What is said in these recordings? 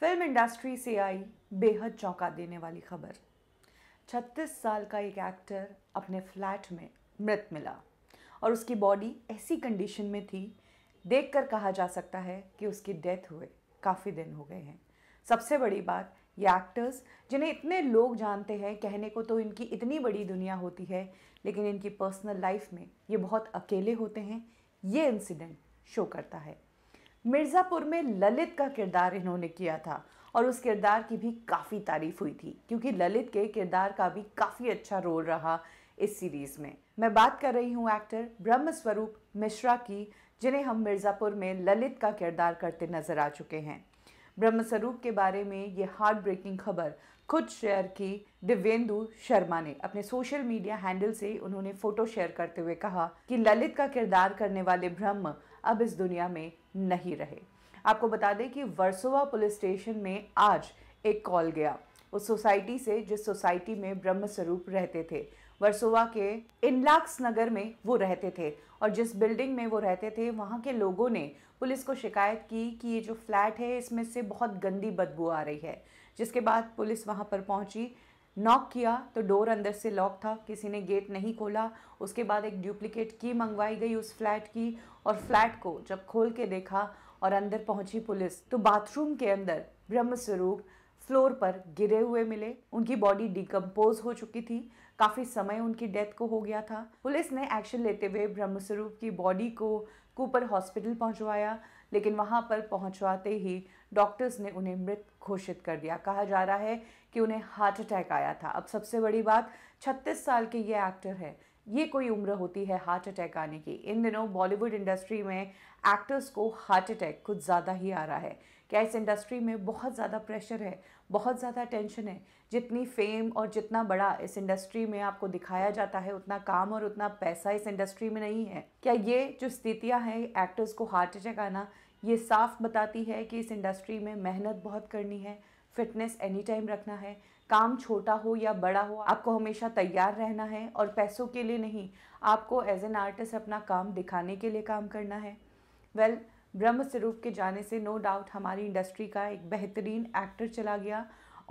film industry से आई बेहद चौंका देने वाली खबर 36 साल का एक एक्टर अपने फ्लैट में मृत मिला और उसकी बॉडी ऐसी कंडीशन में थी देखकर कहा जा सकता है कि उसकी डेथ हुए काफ़ी दिन हो गए हैं सबसे बड़ी बात ये एक्टर्स जिन्हें इतने लोग जानते हैं कहने को तो इनकी इतनी बड़ी दुनिया होती है लेकिन इनकी पर्सनल लाइफ में ये बहुत अकेले होते हैं ये इंसिडेंट शो करता है मिर्ज़ापुर में ललित का किरदार इन्होंने किया था और उस किरदार की भी काफ़ी तारीफ हुई थी क्योंकि ललित के किरदार का भी काफ़ी अच्छा रोल रहा इस सीरीज़ में मैं बात कर रही हूँ एक्टर ब्रह्मस्वरूप मिश्रा की जिन्हें हम मिर्ज़ापुर में ललित का किरदार करते नज़र आ चुके हैं ब्रह्मस्वरूप के बारे में ये हार्ट ब्रेकिंग खबर खुद शेयर की दिव्येंदु शर्मा ने अपने सोशल मीडिया हैंडल से उन्होंने फोटो शेयर करते हुए कहा कि ललित का किरदार करने वाले ब्रह्म अब इस दुनिया में नहीं रहे आपको बता दें कि वर्सोवा पुलिस स्टेशन में आज एक कॉल गया उस सोसाइटी से जिस सोसाइटी में ब्रह्म स्वरूप रहते थे वर्सोवा के इनलाक्स नगर में वो रहते थे और जिस बिल्डिंग में वो रहते थे वहाँ के लोगों ने पुलिस को शिकायत की कि ये जो फ्लैट है इसमें से बहुत गंदी बदबू आ रही है जिसके बाद पुलिस वहाँ पर पहुँची नॉक किया तो डोर अंदर से लॉक था किसी ने गेट नहीं खोला उसके बाद एक डुप्लीकेट की मंगवाई गई उस फ्लैट की और फ्लैट को जब खोल के देखा और अंदर पहुंची पुलिस तो बाथरूम के अंदर ब्रह्मस्वरूप फ्लोर पर गिरे हुए मिले उनकी बॉडी डिकम्पोज हो चुकी थी काफ़ी समय उनकी डेथ को हो गया था पुलिस ने एक्शन लेते हुए ब्रह्मस्वरूप की बॉडी को कूपर हॉस्पिटल पहुंचवाया लेकिन वहां पर पहुंचवाते ही डॉक्टर्स ने उन्हें मृत घोषित कर दिया कहा जा रहा है कि उन्हें हार्ट अटैक आया था अब सबसे बड़ी बात 36 साल के ये एक्टर है ये कोई उम्र होती है हार्ट अटैक आने की इन दिनों बॉलीवुड इंडस्ट्री में एक्टर्स को हार्ट अटैक कुछ ज़्यादा ही आ रहा है क्या इस इंडस्ट्री में बहुत ज़्यादा प्रेशर है बहुत ज़्यादा टेंशन है जितनी फेम और जितना बड़ा इस इंडस्ट्री में आपको दिखाया जाता है उतना काम और उतना पैसा इस इंडस्ट्री में नहीं है क्या ये जो स्थितियाँ हैं एक्टर्स को हार्ट अटैक आना ये साफ बताती है कि इस इंडस्ट्री में मेहनत बहुत करनी है फिटनेस एनी टाइम रखना है काम छोटा हो या बड़ा हो आपको हमेशा तैयार रहना है और पैसों के लिए नहीं आपको एज एन आर्टिस्ट अपना काम दिखाने के लिए काम करना है वेल well, ब्रह्म स्वरूप के जाने से नो डाउट हमारी इंडस्ट्री का एक बेहतरीन एक्टर चला गया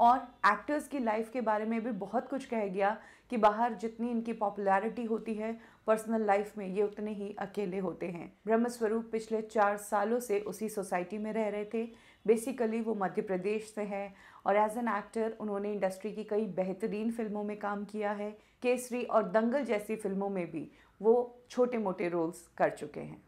और एक्टर्स की लाइफ के बारे में भी बहुत कुछ कह गया कि बाहर जितनी इनकी पॉपुलैरिटी होती है पर्सनल लाइफ में ये उतने ही अकेले होते हैं ब्रह्मस्वरूप पिछले चार सालों से उसी सोसाइटी में रह रहे थे बेसिकली वो मध्य प्रदेश से हैं और एज एन एक्टर उन्होंने इंडस्ट्री की कई बेहतरीन फिल्मों में काम किया है केसरी और दंगल जैसी फिल्मों में भी वो छोटे मोटे रोल्स कर चुके हैं